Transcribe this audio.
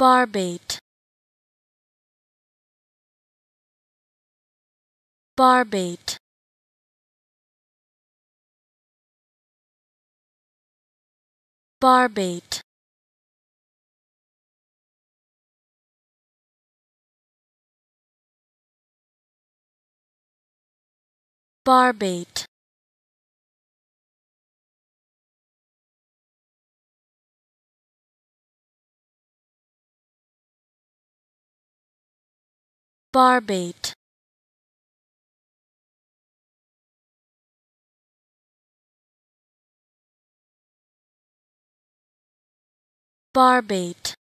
barbate barbate barbate barbate Barbate. Barbate.